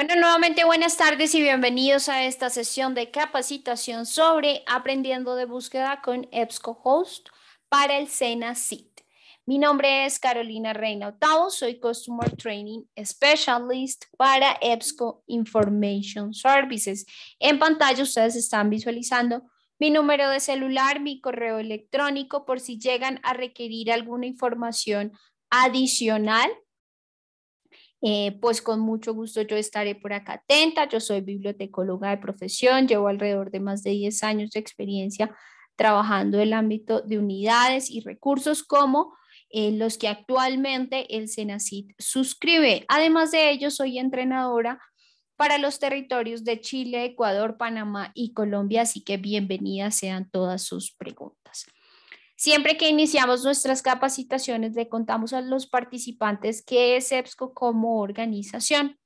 Bueno, nuevamente buenas tardes y bienvenidos a esta sesión de capacitación sobre aprendiendo de búsqueda con EBSCOhost para el SENA SIT. Mi nombre es Carolina Reina Otavo, soy Customer Training Specialist para EBSCO Information Services. En pantalla ustedes están visualizando mi número de celular, mi correo electrónico por si llegan a requerir alguna información adicional eh, pues con mucho gusto yo estaré por acá atenta. Yo soy bibliotecóloga de profesión, llevo alrededor de más de 10 años de experiencia trabajando en el ámbito de unidades y recursos como eh, los que actualmente el CENACIT suscribe. Además de ello, soy entrenadora para los territorios de Chile, Ecuador, Panamá y Colombia, así que bienvenidas sean todas sus preguntas. Siempre que iniciamos nuestras capacitaciones le contamos a los participantes qué es EBSCO como organización.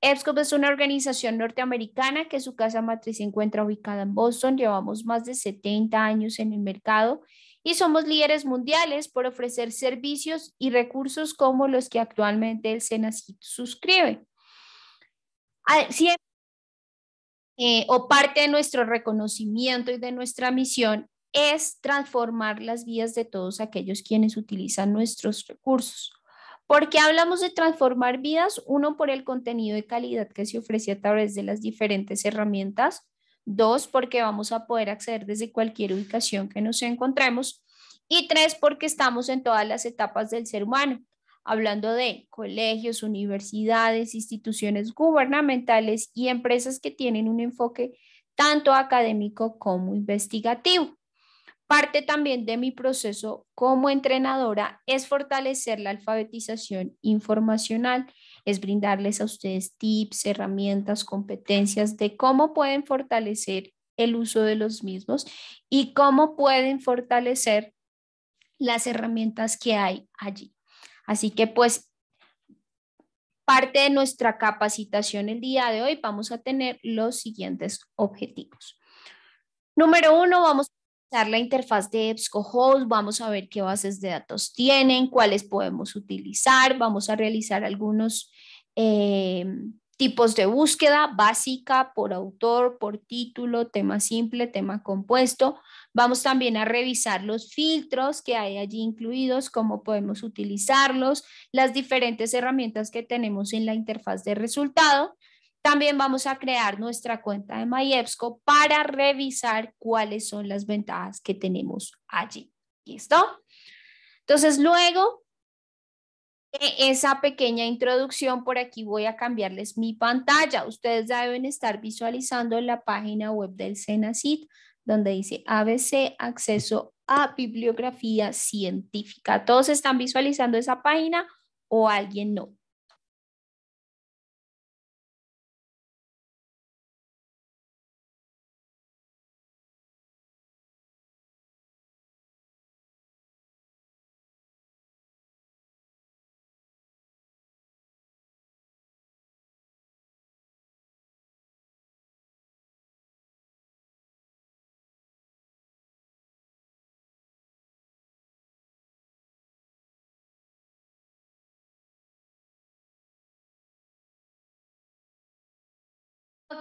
EBSCO es una organización norteamericana que su casa matriz se encuentra ubicada en Boston. Llevamos más de 70 años en el mercado y somos líderes mundiales por ofrecer servicios y recursos como los que actualmente el SENACITO suscribe. Ah, eh, o parte de nuestro reconocimiento y de nuestra misión es transformar las vidas de todos aquellos quienes utilizan nuestros recursos. ¿Por qué hablamos de transformar vidas? Uno, por el contenido de calidad que se ofrece a través de las diferentes herramientas. Dos, porque vamos a poder acceder desde cualquier ubicación que nos encontremos. Y tres, porque estamos en todas las etapas del ser humano, hablando de colegios, universidades, instituciones gubernamentales y empresas que tienen un enfoque tanto académico como investigativo. Parte también de mi proceso como entrenadora es fortalecer la alfabetización informacional, es brindarles a ustedes tips, herramientas, competencias de cómo pueden fortalecer el uso de los mismos y cómo pueden fortalecer las herramientas que hay allí. Así que pues parte de nuestra capacitación el día de hoy vamos a tener los siguientes objetivos. Número uno, vamos a la interfaz de EBSCOhost, vamos a ver qué bases de datos tienen, cuáles podemos utilizar, vamos a realizar algunos eh, tipos de búsqueda básica por autor, por título, tema simple, tema compuesto. Vamos también a revisar los filtros que hay allí incluidos, cómo podemos utilizarlos, las diferentes herramientas que tenemos en la interfaz de resultado también vamos a crear nuestra cuenta de MyEBSCO para revisar cuáles son las ventajas que tenemos allí. ¿Listo? Entonces, luego esa pequeña introducción, por aquí voy a cambiarles mi pantalla. Ustedes ya deben estar visualizando la página web del CENACIT, donde dice ABC, acceso a bibliografía científica. ¿Todos están visualizando esa página o alguien no?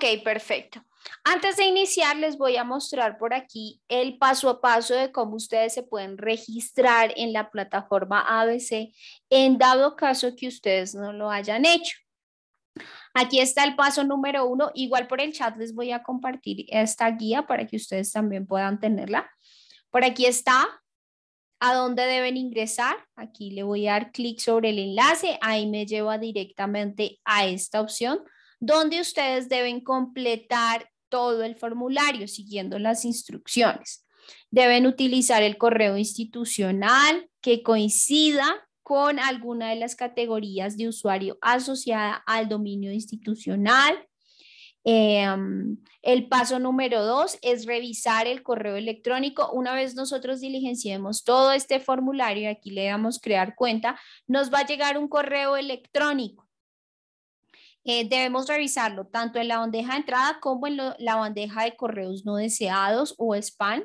Ok, perfecto. Antes de iniciar, les voy a mostrar por aquí el paso a paso de cómo ustedes se pueden registrar en la plataforma ABC en dado caso que ustedes no lo hayan hecho. Aquí está el paso número uno. Igual por el chat les voy a compartir esta guía para que ustedes también puedan tenerla. Por aquí está a dónde deben ingresar. Aquí le voy a dar clic sobre el enlace. Ahí me lleva directamente a esta opción donde ustedes deben completar todo el formulario siguiendo las instrucciones. Deben utilizar el correo institucional que coincida con alguna de las categorías de usuario asociada al dominio institucional. Em, el paso número dos es revisar el correo electrónico. Una vez nosotros diligenciemos todo este formulario, aquí le damos crear cuenta, nos va a llegar un correo electrónico eh, debemos revisarlo tanto en la bandeja de entrada como en la bandeja de correos no deseados o spam,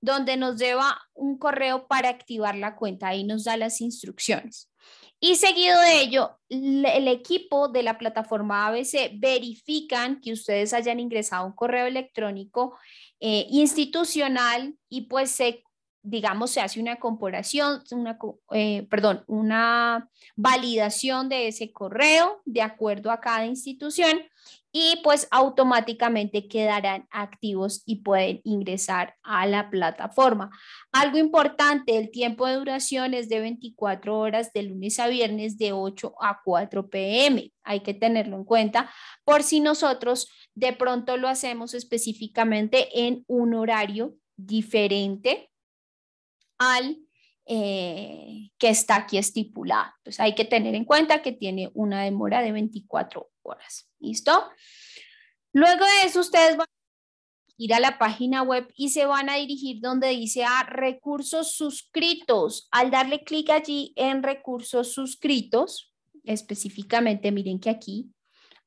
donde nos lleva un correo para activar la cuenta. Ahí nos da las instrucciones. Y seguido de ello, el equipo de la plataforma ABC verifican que ustedes hayan ingresado un correo electrónico eh, institucional y pues se digamos, se hace una comparación, una, eh, perdón, una validación de ese correo de acuerdo a cada institución y pues automáticamente quedarán activos y pueden ingresar a la plataforma. Algo importante, el tiempo de duración es de 24 horas de lunes a viernes de 8 a 4 pm. Hay que tenerlo en cuenta por si nosotros de pronto lo hacemos específicamente en un horario diferente al eh, que está aquí estipulado. Entonces hay que tener en cuenta que tiene una demora de 24 horas. ¿Listo? Luego de eso ustedes van a ir a la página web y se van a dirigir donde dice a recursos suscritos. Al darle clic allí en recursos suscritos, específicamente miren que aquí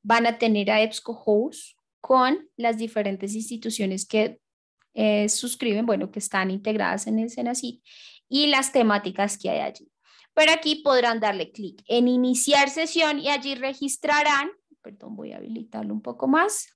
van a tener a EBSCOhost con las diferentes instituciones que eh, suscriben, bueno, que están integradas en el Senasit y las temáticas que hay allí. Pero aquí podrán darle clic en iniciar sesión y allí registrarán, perdón, voy a habilitarlo un poco más.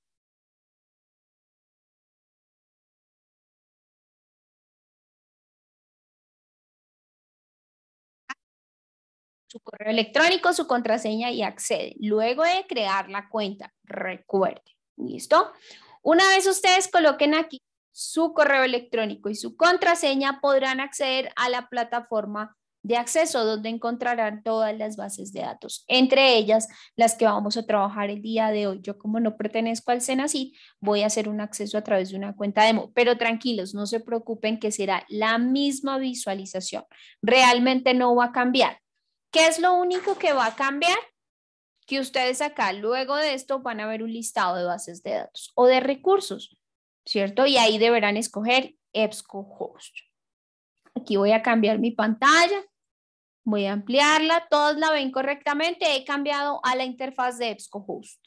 su correo electrónico, su contraseña y accede. Luego de crear la cuenta, recuerde. ¿Listo? Una vez ustedes coloquen aquí su correo electrónico y su contraseña, podrán acceder a la plataforma de acceso donde encontrarán todas las bases de datos, entre ellas las que vamos a trabajar el día de hoy. Yo como no pertenezco al Senasit voy a hacer un acceso a través de una cuenta demo, pero tranquilos, no se preocupen que será la misma visualización. Realmente no va a cambiar. ¿Qué es lo único que va a cambiar? Que ustedes acá, luego de esto, van a ver un listado de bases de datos o de recursos. ¿cierto? Y ahí deberán escoger EBSCOhost. Aquí voy a cambiar mi pantalla. Voy a ampliarla. Todos la ven correctamente. He cambiado a la interfaz de EBSCOhost.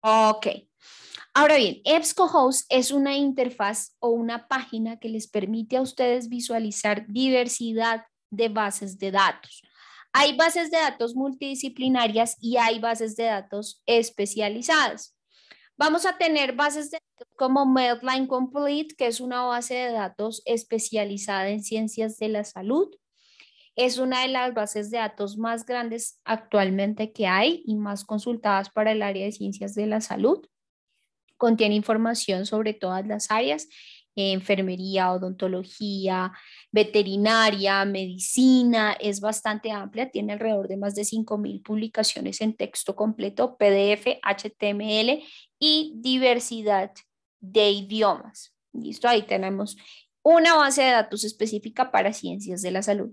Ok. Ahora bien, EBSCOhost es una interfaz o una página que les permite a ustedes visualizar diversidad de bases de datos. Hay bases de datos multidisciplinarias y hay bases de datos especializadas. Vamos a tener bases de datos como Medline Complete, que es una base de datos especializada en ciencias de la salud. Es una de las bases de datos más grandes actualmente que hay y más consultadas para el área de ciencias de la salud. Contiene información sobre todas las áreas eh, enfermería, odontología, veterinaria, medicina, es bastante amplia, tiene alrededor de más de 5.000 publicaciones en texto completo, PDF, HTML y diversidad de idiomas. Listo, ahí tenemos una base de datos específica para ciencias de la salud.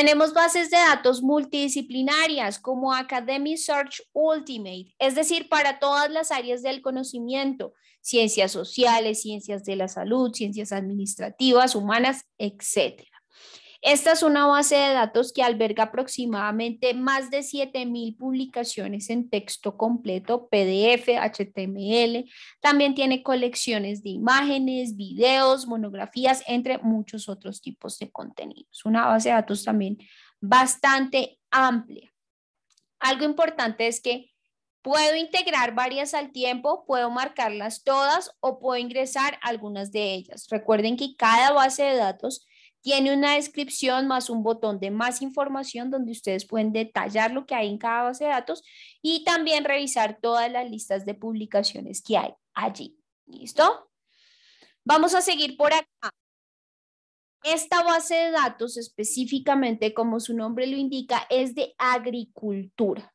Tenemos bases de datos multidisciplinarias como Academic Search Ultimate, es decir, para todas las áreas del conocimiento, ciencias sociales, ciencias de la salud, ciencias administrativas, humanas, etcétera. Esta es una base de datos que alberga aproximadamente más de 7.000 publicaciones en texto completo, PDF, HTML. También tiene colecciones de imágenes, videos, monografías, entre muchos otros tipos de contenidos. Una base de datos también bastante amplia. Algo importante es que puedo integrar varias al tiempo, puedo marcarlas todas o puedo ingresar algunas de ellas. Recuerden que cada base de datos tiene una descripción más un botón de más información donde ustedes pueden detallar lo que hay en cada base de datos y también revisar todas las listas de publicaciones que hay allí. ¿Listo? Vamos a seguir por acá. Esta base de datos específicamente, como su nombre lo indica, es de agricultura.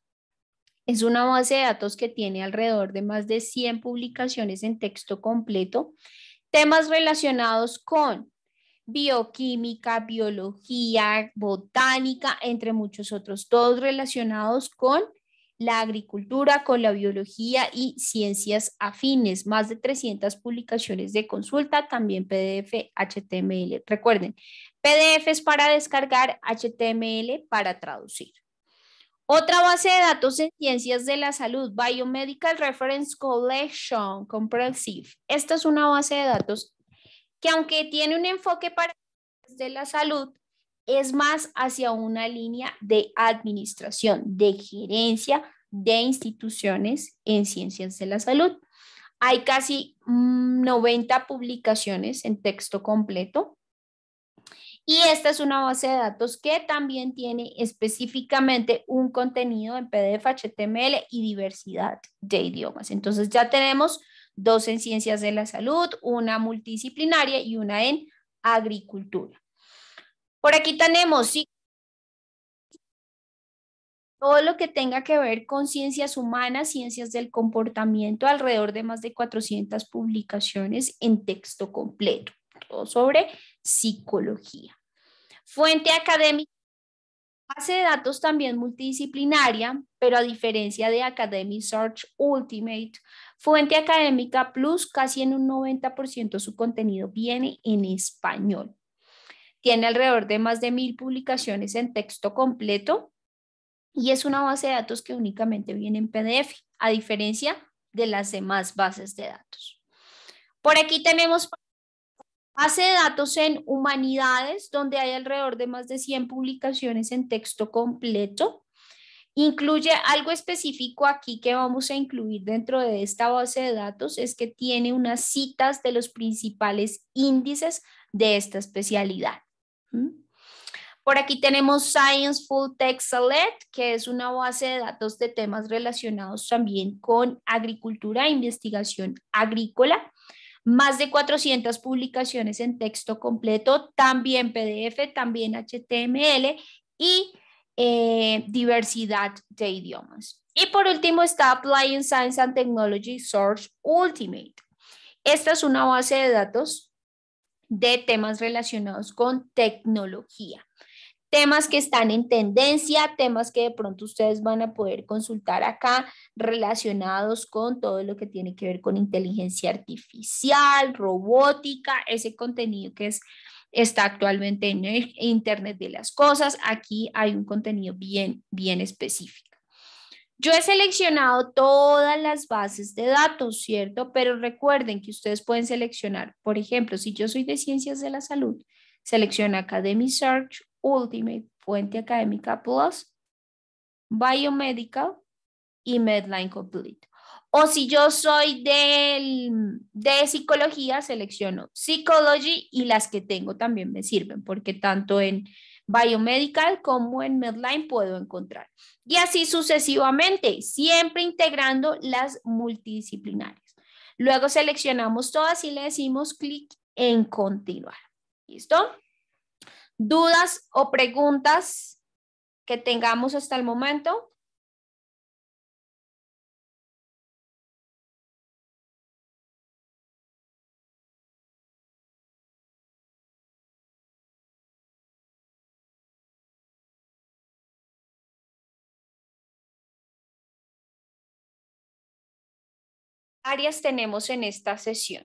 Es una base de datos que tiene alrededor de más de 100 publicaciones en texto completo, temas relacionados con bioquímica, biología, botánica, entre muchos otros, todos relacionados con la agricultura, con la biología y ciencias afines. Más de 300 publicaciones de consulta, también PDF, HTML. Recuerden, PDF es para descargar, HTML para traducir. Otra base de datos en ciencias de la salud, Biomedical Reference Collection, Comprehensive. Esta es una base de datos que aunque tiene un enfoque para de la salud, es más hacia una línea de administración, de gerencia de instituciones en ciencias de la salud. Hay casi 90 mm, publicaciones en texto completo. Y esta es una base de datos que también tiene específicamente un contenido en PDF, HTML y diversidad de idiomas. Entonces ya tenemos dos en ciencias de la salud, una multidisciplinaria y una en agricultura. Por aquí tenemos todo lo que tenga que ver con ciencias humanas, ciencias del comportamiento, alrededor de más de 400 publicaciones en texto completo, todo sobre psicología. Fuente académica base de datos también multidisciplinaria, pero a diferencia de Academic Search Ultimate, Fuente Académica Plus, casi en un 90% su contenido viene en español. Tiene alrededor de más de mil publicaciones en texto completo y es una base de datos que únicamente viene en PDF, a diferencia de las demás bases de datos. Por aquí tenemos base de datos en humanidades, donde hay alrededor de más de 100 publicaciones en texto completo. Incluye algo específico aquí que vamos a incluir dentro de esta base de datos, es que tiene unas citas de los principales índices de esta especialidad. ¿Mm? Por aquí tenemos Science Full Text Select, que es una base de datos de temas relacionados también con agricultura e investigación agrícola. Más de 400 publicaciones en texto completo, también PDF, también HTML y eh, diversidad de idiomas. Y por último está Applying Science and Technology Source Ultimate. Esta es una base de datos de temas relacionados con tecnología. Temas que están en tendencia, temas que de pronto ustedes van a poder consultar acá relacionados con todo lo que tiene que ver con inteligencia artificial, robótica, ese contenido que es está actualmente en el Internet de las Cosas. Aquí hay un contenido bien, bien específico. Yo he seleccionado todas las bases de datos, ¿cierto? Pero recuerden que ustedes pueden seleccionar, por ejemplo, si yo soy de ciencias de la salud, selecciona Academy Search, Ultimate, Fuente Académica Plus, Biomedical y Medline Complete. O si yo soy del, de psicología, selecciono Psychology y las que tengo también me sirven, porque tanto en Biomedical como en Medline puedo encontrar. Y así sucesivamente, siempre integrando las multidisciplinarias. Luego seleccionamos todas y le decimos clic en continuar. ¿Listo? ¿Dudas o preguntas que tengamos hasta el momento? áreas tenemos en esta sesión?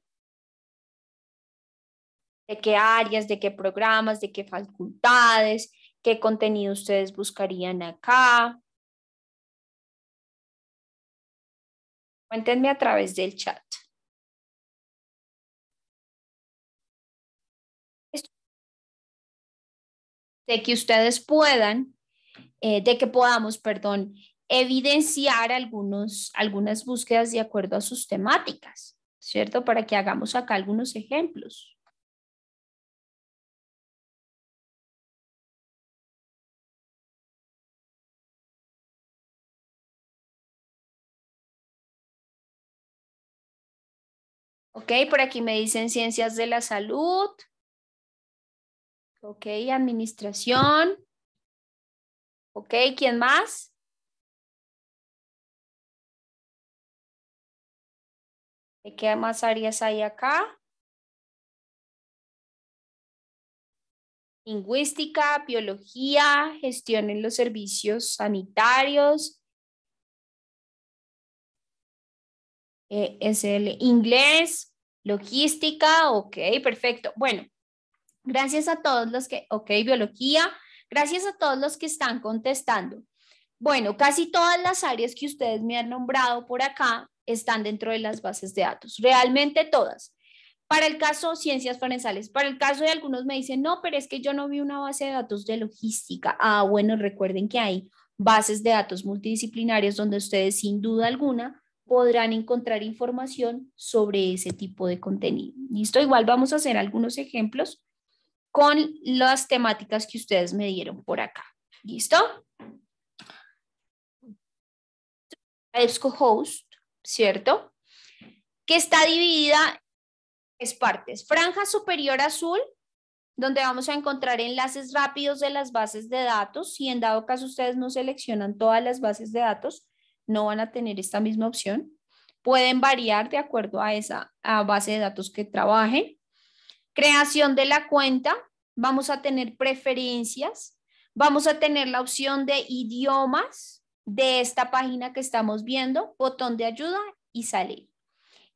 ¿De qué áreas, de qué programas, de qué facultades, qué contenido ustedes buscarían acá? Cuéntenme a través del chat. de que ustedes puedan, eh, de que podamos, perdón, evidenciar algunos, algunas búsquedas de acuerdo a sus temáticas, ¿cierto? Para que hagamos acá algunos ejemplos. Ok, por aquí me dicen ciencias de la salud. Ok, administración. Ok, ¿quién más? qué más áreas hay acá? Lingüística, biología, gestión en los servicios sanitarios. Eh, es el inglés, logística, ok, perfecto. Bueno, gracias a todos los que, ok, biología, gracias a todos los que están contestando. Bueno, casi todas las áreas que ustedes me han nombrado por acá están dentro de las bases de datos, realmente todas. Para el caso ciencias forensales, para el caso de algunos me dicen, no, pero es que yo no vi una base de datos de logística. Ah, bueno, recuerden que hay bases de datos multidisciplinarias donde ustedes sin duda alguna podrán encontrar información sobre ese tipo de contenido. Listo, igual vamos a hacer algunos ejemplos con las temáticas que ustedes me dieron por acá. ¿Listo? ¿cierto? Que está dividida en partes. Franja superior azul, donde vamos a encontrar enlaces rápidos de las bases de datos. Si en dado caso ustedes no seleccionan todas las bases de datos, no van a tener esta misma opción. Pueden variar de acuerdo a esa base de datos que trabajen. Creación de la cuenta, vamos a tener preferencias, vamos a tener la opción de idiomas, de esta página que estamos viendo, botón de ayuda y salir.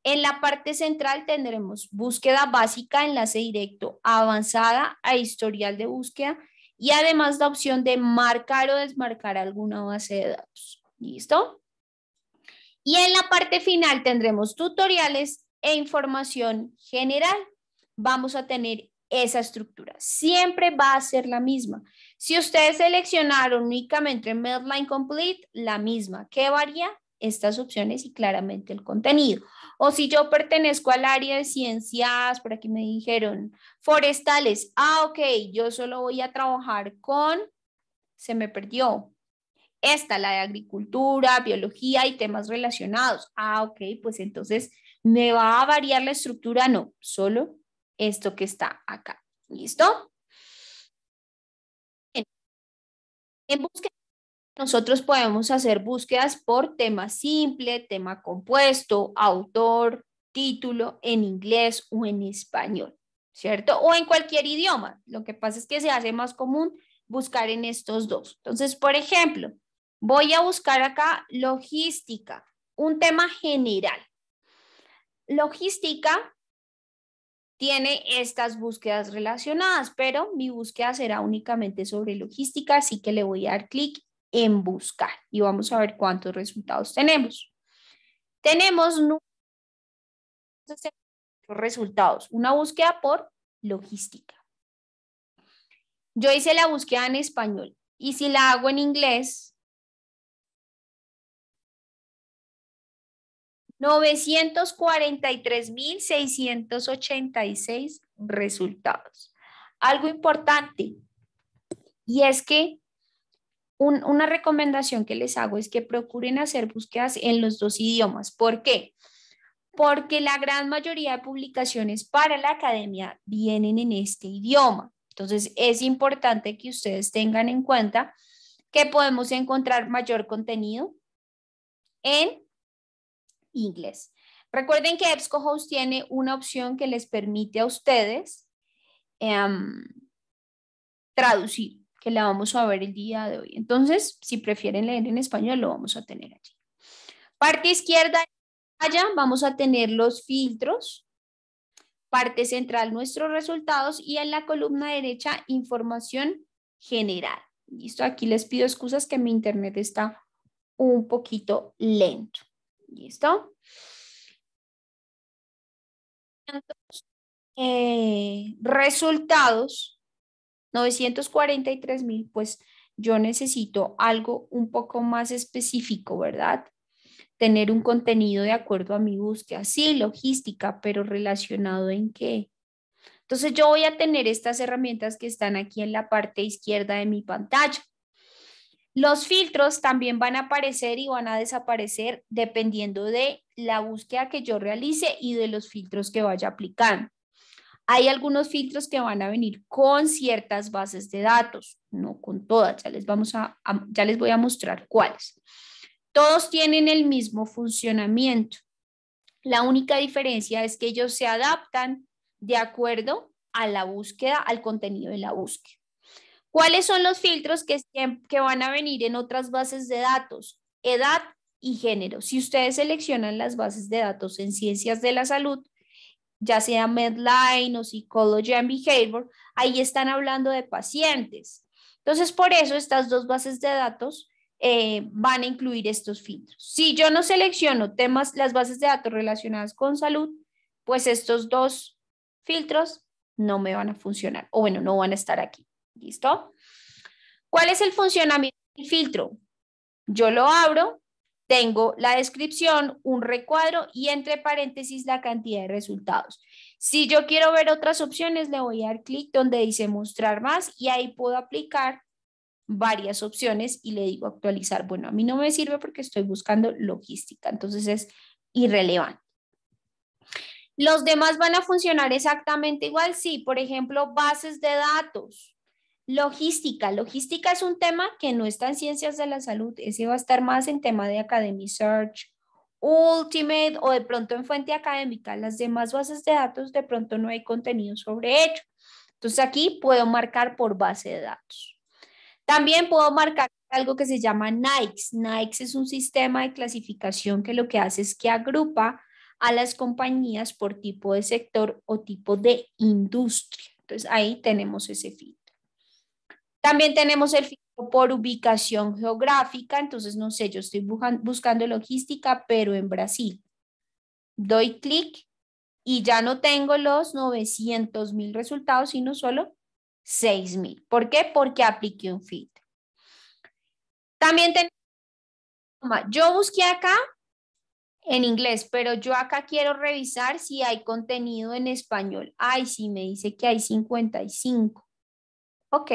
En la parte central tendremos búsqueda básica, enlace directo, avanzada a historial de búsqueda y además la opción de marcar o desmarcar alguna base de datos. ¿Listo? Y en la parte final tendremos tutoriales e información general. Vamos a tener esa estructura. Siempre va a ser la misma. Si ustedes seleccionaron únicamente Medline Complete, la misma. ¿Qué varía? Estas opciones y claramente el contenido. O si yo pertenezco al área de ciencias, por aquí me dijeron forestales. Ah, ok, yo solo voy a trabajar con, se me perdió, esta, la de agricultura, biología y temas relacionados. Ah, ok, pues entonces me va a variar la estructura, no, solo esto que está acá. ¿Listo? En búsqueda, nosotros podemos hacer búsquedas por tema simple, tema compuesto, autor, título en inglés o en español, ¿cierto? O en cualquier idioma. Lo que pasa es que se hace más común buscar en estos dos. Entonces, por ejemplo, voy a buscar acá logística, un tema general. Logística tiene estas búsquedas relacionadas, pero mi búsqueda será únicamente sobre logística, así que le voy a dar clic en buscar y vamos a ver cuántos resultados tenemos. Tenemos resultados, una búsqueda por logística. Yo hice la búsqueda en español y si la hago en inglés, 943.686 resultados. Algo importante, y es que una recomendación que les hago es que procuren hacer búsquedas en los dos idiomas. ¿Por qué? Porque la gran mayoría de publicaciones para la academia vienen en este idioma. Entonces, es importante que ustedes tengan en cuenta que podemos encontrar mayor contenido en inglés. Recuerden que EBSCOhost tiene una opción que les permite a ustedes em, traducir, que la vamos a ver el día de hoy. Entonces, si prefieren leer en español, lo vamos a tener allí. Parte izquierda, allá vamos a tener los filtros. Parte central, nuestros resultados. Y en la columna derecha, información general. Listo, aquí les pido excusas que mi internet está un poquito lento. ¿Listo? Eh, resultados, 943 mil, pues yo necesito algo un poco más específico, ¿verdad? Tener un contenido de acuerdo a mi búsqueda, sí, logística, pero relacionado en qué. Entonces yo voy a tener estas herramientas que están aquí en la parte izquierda de mi pantalla. Los filtros también van a aparecer y van a desaparecer dependiendo de la búsqueda que yo realice y de los filtros que vaya aplicando. Hay algunos filtros que van a venir con ciertas bases de datos, no con todas, ya les, vamos ya les voy a mostrar cuáles. Todos tienen el mismo funcionamiento. La única diferencia es que ellos se adaptan de acuerdo a la búsqueda, al contenido de la búsqueda. ¿Cuáles son los filtros que, que van a venir en otras bases de datos? Edad y género. Si ustedes seleccionan las bases de datos en ciencias de la salud, ya sea Medline o Psychology and Behavior, ahí están hablando de pacientes. Entonces, por eso estas dos bases de datos eh, van a incluir estos filtros. Si yo no selecciono temas, las bases de datos relacionadas con salud, pues estos dos filtros no me van a funcionar o bueno, no van a estar aquí. ¿Listo? ¿Cuál es el funcionamiento del filtro? Yo lo abro, tengo la descripción, un recuadro y entre paréntesis la cantidad de resultados. Si yo quiero ver otras opciones, le voy a dar clic donde dice mostrar más y ahí puedo aplicar varias opciones y le digo actualizar. Bueno, a mí no me sirve porque estoy buscando logística, entonces es irrelevante. Los demás van a funcionar exactamente igual. Sí, por ejemplo, bases de datos. Logística. Logística es un tema que no está en ciencias de la salud, ese va a estar más en tema de Academy Search, Ultimate o de pronto en fuente académica. Las demás bases de datos de pronto no hay contenido sobre ello. Entonces aquí puedo marcar por base de datos. También puedo marcar algo que se llama NICE. NICE es un sistema de clasificación que lo que hace es que agrupa a las compañías por tipo de sector o tipo de industria. Entonces ahí tenemos ese filtro. También tenemos el filtro por ubicación geográfica, entonces no sé, yo estoy buscando logística, pero en Brasil. Doy clic y ya no tengo los 900.000 resultados, sino solo 6.000. ¿Por qué? Porque apliqué un filtro. También tenemos, yo busqué acá en inglés, pero yo acá quiero revisar si hay contenido en español. Ay, sí, me dice que hay 55. Ok,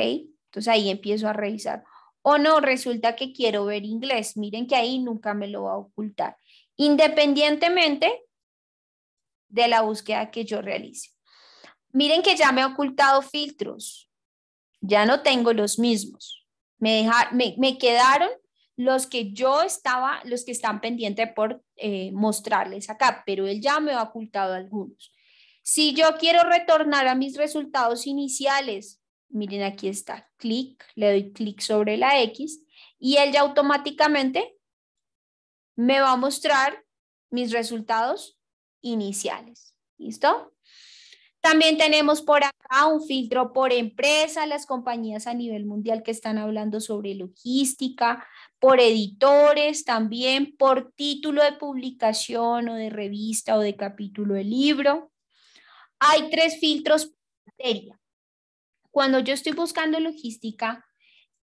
ahí empiezo a revisar. O no, resulta que quiero ver inglés. Miren que ahí nunca me lo va a ocultar, independientemente de la búsqueda que yo realice. Miren que ya me ha ocultado filtros. Ya no tengo los mismos. Me, quedaron los que yo estaba, los que están pendientes por eh, mostrarles acá, pero él ya me ha ocultado algunos. Si yo quiero retornar a mis resultados iniciales, Miren, aquí está, clic, le doy clic sobre la X y él ya automáticamente me va a mostrar mis resultados iniciales. ¿Listo? También tenemos por acá un filtro por empresa, las compañías a nivel mundial que están hablando sobre logística, por editores, también por título de publicación o de revista o de capítulo de libro. Hay tres filtros por materia cuando yo estoy buscando logística,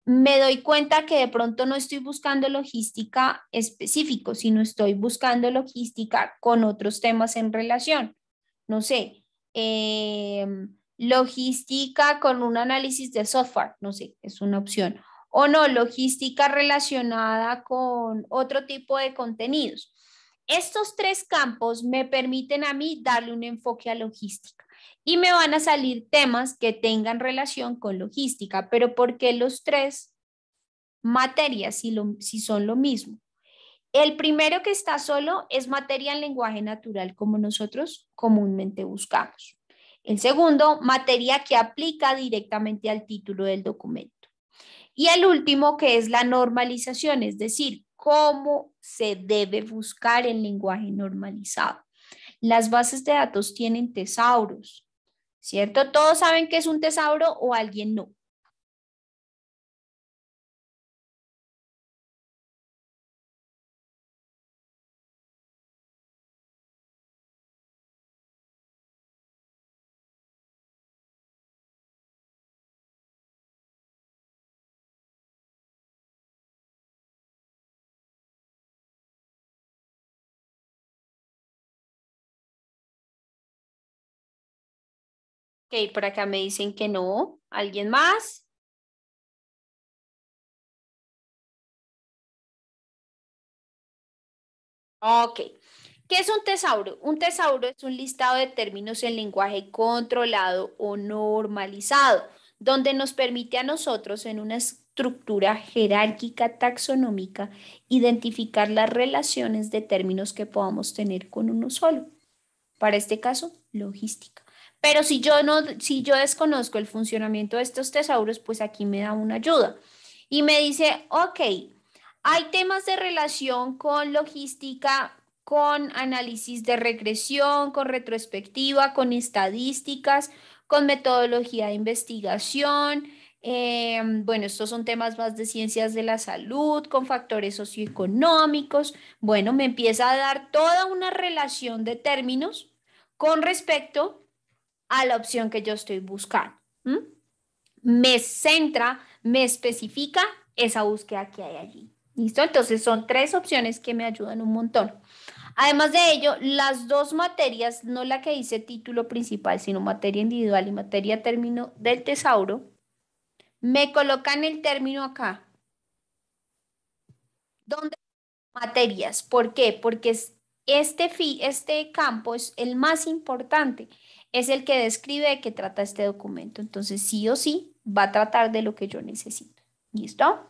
me doy cuenta que de pronto no estoy buscando logística específico, sino estoy buscando logística con otros temas en relación. No sé, eh, logística con un análisis de software, no sé, es una opción. O no, logística relacionada con otro tipo de contenidos. Estos tres campos me permiten a mí darle un enfoque a logística y me van a salir temas que tengan relación con logística, pero ¿por qué los tres materias si, son lo mismo? El primero que está solo es materia en lenguaje natural como nosotros comúnmente buscamos. El segundo, materia que aplica directamente al título del documento. Y el último, que es la normalización, es decir, cómo se debe buscar el lenguaje normalizado. Las bases de datos tienen tesauros, ¿cierto? Todos saben que es un tesauro o alguien no. Ok, por acá me dicen que no. ¿Alguien más? Ok. ¿Qué es un tesauro? Un tesauro es un listado de términos en lenguaje controlado o normalizado, donde nos permite a nosotros en una estructura jerárquica taxonómica identificar las relaciones de términos que podamos tener con uno solo. Para este caso, logística. Pero si yo, si yo desconozco el funcionamiento de estos tesauros, pues aquí me da una ayuda. Y me dice, ok, hay temas de relación con logística, con análisis de regresión, con retrospectiva, con estadísticas, con metodología de investigación. Em, bueno, estos son temas más de ciencias de la salud, con factores socioeconómicos. Bueno, me empieza a dar toda una relación de términos con respecto a la opción que yo estoy buscando. Me centra, me especifica esa búsqueda que hay allí. ¿Listo? Entonces son tres opciones que me ayudan un montón. Además de ello, las dos materias, no la que dice título principal, sino materia individual y materia término del tesauro, me colocan el término acá. ¿Dónde? Materias. ¿Por qué? Porque es este, este campo es el más importante, es el que describe de qué trata este documento. Entonces, sí o sí, va a tratar de lo que yo necesito. ¿Listo?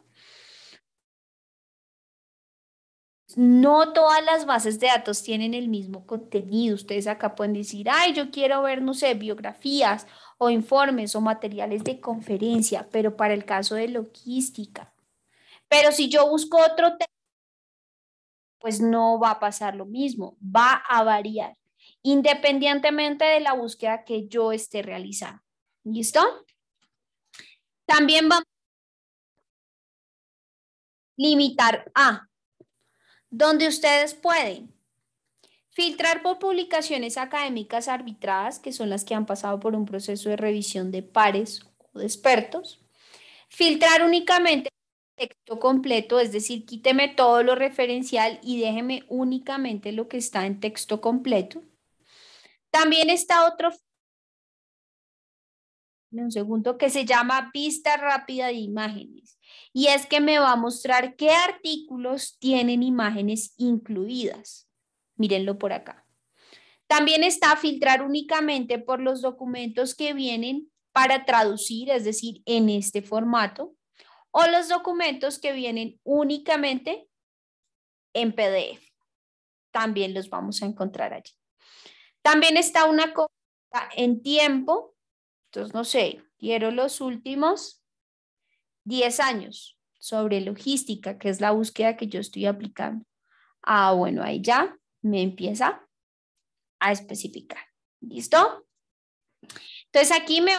No todas las bases de datos tienen el mismo contenido. Ustedes acá pueden decir, ay, yo quiero ver, no sé, biografías o informes o materiales de conferencia, pero para el caso de logística. Pero si yo busco otro tema, pues no va a pasar lo mismo, va a variar independientemente de la búsqueda que yo esté realizando. ¿Listo? También vamos a limitar a, donde ustedes pueden filtrar por publicaciones académicas arbitradas, que son las que han pasado por un proceso de revisión de pares o de expertos, filtrar únicamente texto completo, es decir, quíteme todo lo referencial y déjeme únicamente lo que está en texto completo. También está otro, un segundo, que se llama pista rápida de imágenes. Y es que me va a mostrar qué artículos tienen imágenes incluidas. Mírenlo por acá. También está filtrar únicamente por los documentos que vienen para traducir, es decir, en este formato o los documentos que vienen únicamente en PDF. También los vamos a encontrar allí. También está una cosa en tiempo. Entonces, no sé, quiero los últimos 10 años sobre logística, que es la búsqueda que yo estoy aplicando. Ah, bueno, ahí ya me empieza a especificar. ¿Listo? Entonces aquí me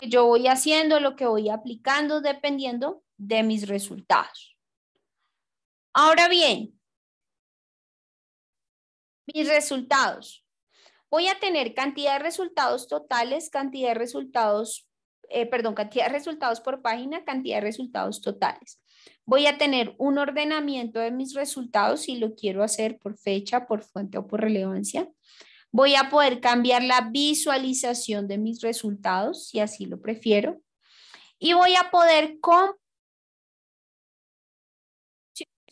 yo voy haciendo, lo que voy aplicando, dependiendo de mis resultados. Ahora bien, mis resultados. Voy a tener cantidad de resultados totales, cantidad de resultados, eh, perdón, cantidad de resultados por página, cantidad de resultados totales. Voy a tener un ordenamiento de mis resultados si lo quiero hacer por fecha, por fuente o por relevancia. Voy a poder cambiar la visualización de mis resultados, si así lo prefiero. Y voy a poder con,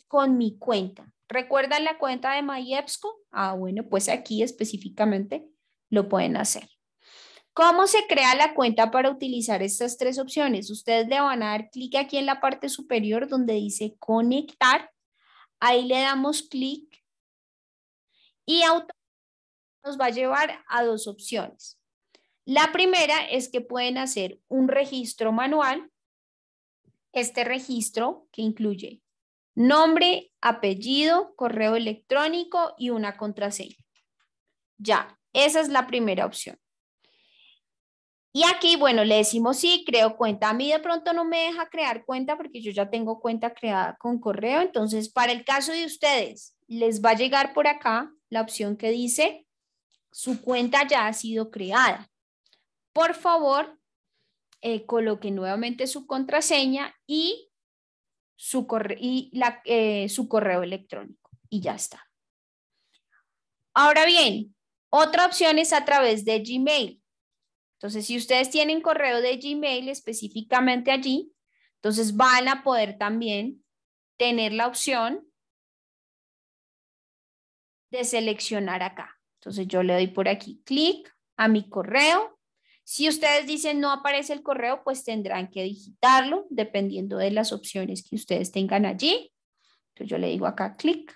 con mi cuenta. ¿Recuerdan la cuenta de MyEBSCO? Ah, bueno, pues aquí específicamente lo pueden hacer. ¿Cómo se crea la cuenta para utilizar estas tres opciones? Ustedes le van a dar clic aquí en la parte superior donde dice conectar. Ahí le damos clic y automáticamente nos va a llevar a dos opciones. La primera es que pueden hacer un registro manual. Este registro que incluye nombre, apellido, correo electrónico y una contraseña. Ya, esa es la primera opción. Y aquí, bueno, le decimos, sí, creo cuenta. A mí de pronto no me deja crear cuenta porque yo ya tengo cuenta creada con correo. Entonces, para el caso de ustedes, les va a llegar por acá la opción que dice su cuenta ya ha sido creada. Por favor, eh, coloque nuevamente su contraseña y su, eh, su correo electrónico. Y ya está. Ahora bien, otra opción es a través de Gmail. Entonces, si ustedes tienen correo de Gmail específicamente allí, entonces van a poder también tener la opción de seleccionar acá. Entonces yo le doy por aquí clic a mi correo. Si ustedes dicen no aparece el correo, pues tendrán que digitarlo dependiendo de las opciones que ustedes tengan allí. Entonces yo le digo acá clic.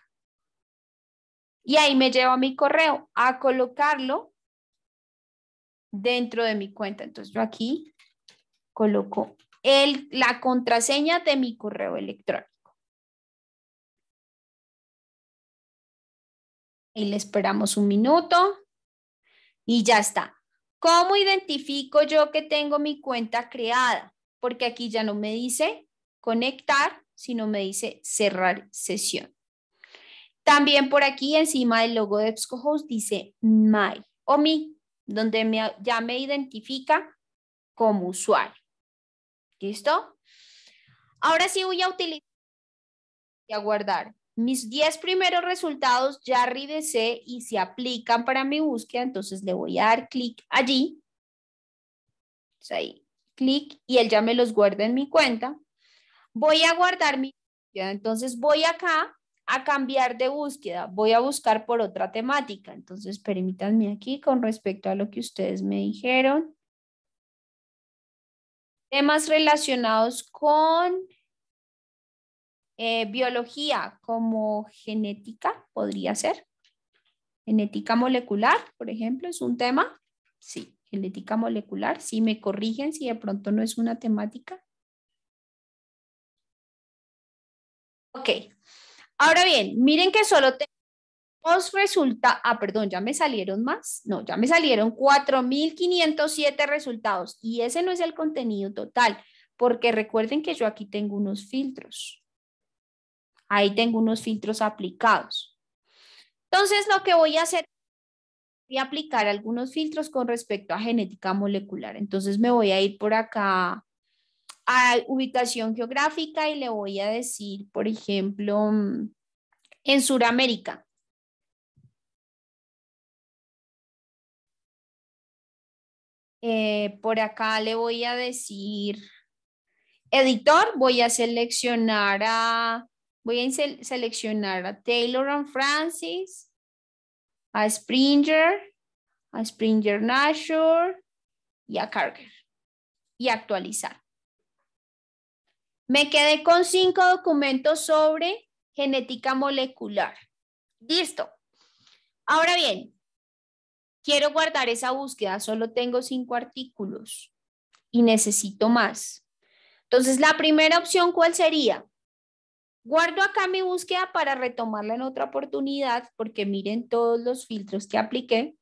Y ahí me a mi correo a colocarlo dentro de mi cuenta. Entonces yo aquí coloco la contraseña de mi correo electrónico. y le esperamos un minuto y ya está. ¿Cómo identifico yo que tengo mi cuenta creada? Porque aquí ya no me dice conectar, sino me dice cerrar sesión. También por aquí encima del logo de EBSCOhost dice My o Mi, donde ya me identifica como usuario. ¿Listo? Ahora sí voy a utilizar y a guardar mis 10 primeros resultados ya revisé y se aplican para mi búsqueda, entonces le voy a dar clic allí. ahí, clic y él ya me los guarda en mi cuenta. Voy a guardar mi búsqueda, entonces voy acá a cambiar de búsqueda, voy a buscar por otra temática. Entonces permítanme aquí con respecto a lo que ustedes me dijeron. Temas relacionados con eh, biología como genética podría ser. Genética molecular, por ejemplo, es un tema. Sí, genética molecular. Si me corrigen si de pronto no es una temática. Ok. Ahora bien, miren que solo dos resulta, ah, perdón, ya me salieron más, no, ya me salieron 4.507 resultados y ese no es el contenido total, porque recuerden que yo aquí tengo unos filtros. Ahí tengo unos filtros aplicados. Entonces, lo que voy a hacer es aplicar algunos filtros con respecto a genética molecular. Entonces, me voy a ir por acá a ubicación geográfica y le voy a decir, por ejemplo, en Sudamérica. Eh, por acá le voy a decir, editor, voy a seleccionar a Voy a seleccionar a Taylor and Francis, a Springer, a Springer Nature y a Carger. Y actualizar. Me quedé con cinco documentos sobre genética molecular. Listo. Ahora bien, quiero guardar esa búsqueda. Solo tengo cinco artículos y necesito más. Entonces, la primera opción, ¿cuál sería? Guardo acá mi búsqueda para retomarla en otra oportunidad porque miren todos los filtros que apliqué.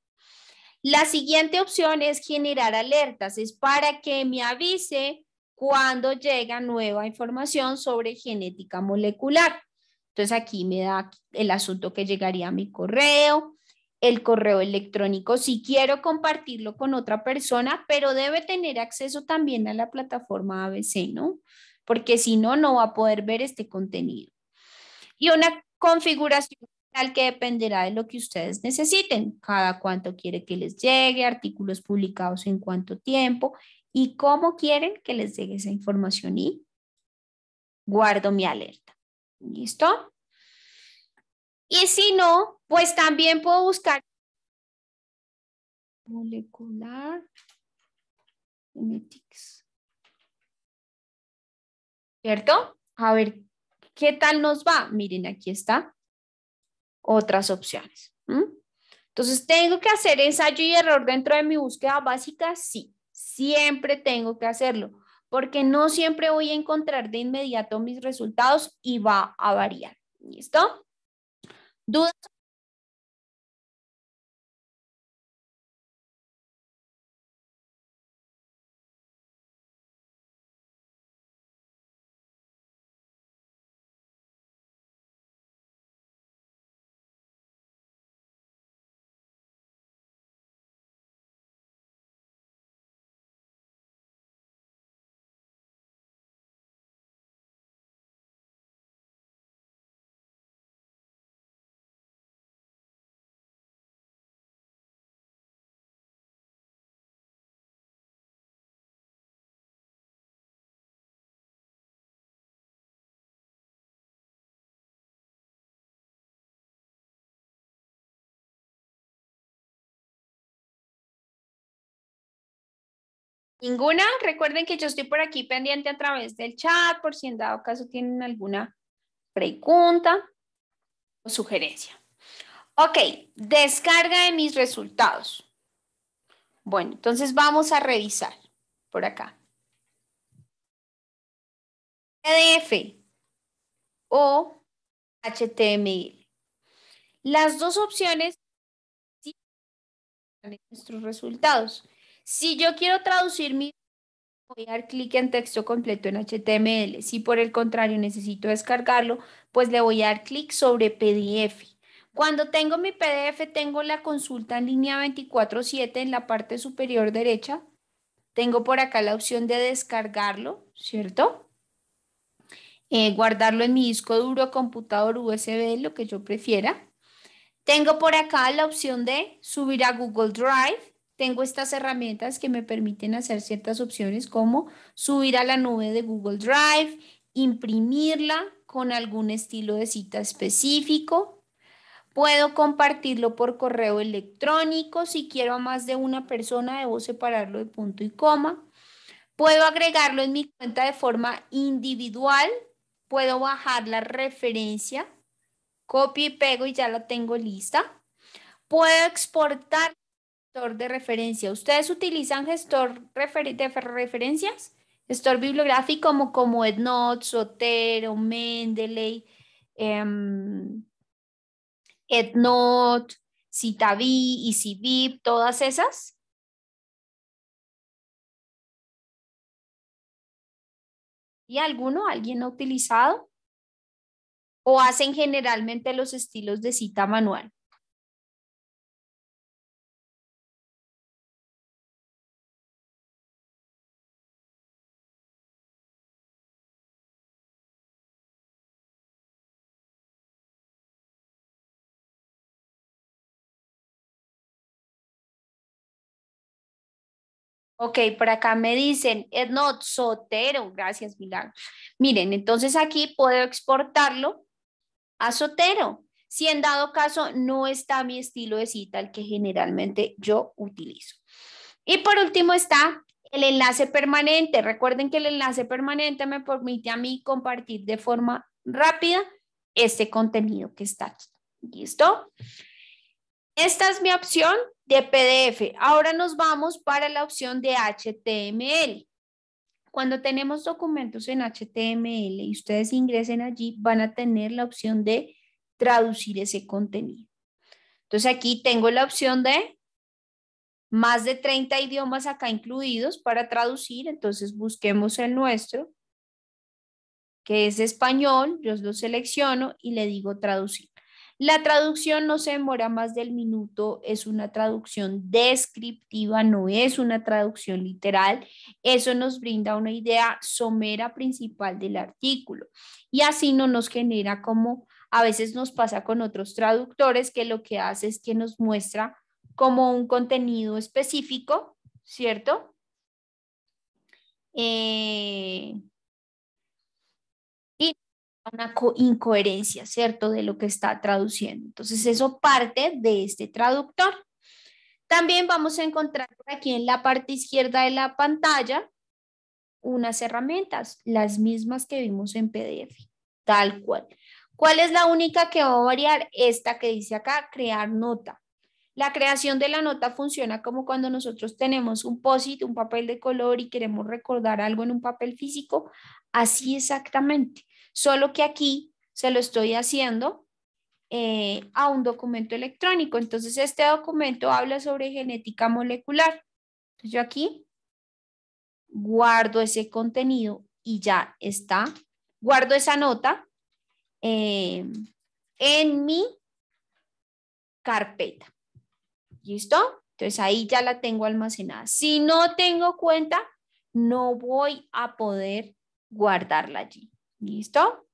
La siguiente opción es generar alertas, es para que me avise cuando llega nueva información sobre genética molecular. Entonces aquí me da el asunto que llegaría a mi correo, el correo electrónico si quiero compartirlo con otra persona, pero debe tener acceso también a la plataforma ABC, ¿no? porque si no, no va a poder ver este contenido. Y una configuración tal que dependerá de lo que ustedes necesiten, cada cuánto quiere que les llegue, artículos publicados en cuánto tiempo y cómo quieren que les llegue esa información y guardo mi alerta. ¿Listo? Y si no, pues también puedo buscar molecular genetics. ¿cierto? A ver, ¿qué tal nos va? Miren, aquí está otras opciones. Entonces, ¿tengo que hacer ensayo y error dentro de mi búsqueda básica? Sí, siempre tengo que hacerlo, porque no siempre voy a encontrar de inmediato mis resultados y va a variar. ¿Listo? ¿Dudas Ninguna. Recuerden que yo estoy por aquí pendiente a través del chat por si en dado caso tienen alguna pregunta o sugerencia. Ok, descarga de mis resultados. Bueno, entonces vamos a revisar por acá. PDF e o HTML. Las dos opciones nuestros resultados. Si yo quiero traducir mi voy a dar clic en texto completo en HTML. Si por el contrario necesito descargarlo, pues le voy a dar clic sobre PDF. Cuando tengo mi PDF, tengo la consulta en línea 24-7 en la parte superior derecha. Tengo por acá la opción de descargarlo, ¿cierto? Eh, guardarlo en mi disco duro, computador USB, lo que yo prefiera. Tengo por acá la opción de subir a Google Drive tengo estas herramientas que me permiten hacer ciertas opciones como subir a la nube de Google Drive, imprimirla con algún estilo de cita específico. Puedo compartirlo por correo electrónico si quiero a más de una persona, debo separarlo de punto y coma. Puedo agregarlo en mi cuenta de forma individual. Puedo bajar la referencia, copio y pego y ya la tengo lista. Puedo exportar de referencia. ¿Ustedes utilizan gestor de referencias? Gestor bibliográfico como, como Sotero, Mendeley, eh, em, EndNote, Citavi, EasyBib, todas esas. ¿Y alguno? ¿Alguien ha utilizado? ¿O hacen generalmente los estilos de cita manual? Ok, por acá me dicen, no, Sotero, gracias Milán. Miren, entonces aquí puedo exportarlo a Sotero. Si en dado caso no está mi estilo de cita, el que generalmente yo utilizo. Y por último está el enlace permanente. Recuerden que el enlace permanente me permite a mí compartir de forma rápida este contenido que está aquí. ¿Listo? Esta es mi opción de PDF. Ahora nos vamos para la opción de HTML. Cuando tenemos documentos en HTML y ustedes ingresen allí, van a tener la opción de traducir ese contenido. Entonces aquí tengo la opción de más de 30 idiomas acá incluidos para traducir. Entonces busquemos el nuestro, que es español. Yo lo selecciono y le digo traducir. La traducción no se demora más del minuto, es una traducción descriptiva, no es una traducción literal. Eso nos brinda una idea somera principal del artículo y así no nos genera como a veces nos pasa con otros traductores que lo que hace es que nos muestra como un contenido específico, ¿cierto? Eh, una incoherencia, ¿cierto?, de lo que está traduciendo. Entonces, eso parte de este traductor. También vamos a encontrar aquí en la parte izquierda de la pantalla unas herramientas, las mismas que vimos en PDF, tal cual. ¿Cuál es la única que va a variar? Esta que dice acá, crear nota. La creación de la nota funciona como cuando nosotros tenemos un POSIT, un papel de color y queremos recordar algo en un papel físico. Así exactamente solo que aquí se lo estoy haciendo eh, a un documento electrónico. Entonces, este documento habla sobre genética molecular. Entonces, yo aquí guardo ese contenido y ya está. Guardo esa nota eh, en mi carpeta. ¿Listo? Entonces ahí ya la tengo almacenada. Si no tengo cuenta, no voy a poder guardarla allí. ¿Listo?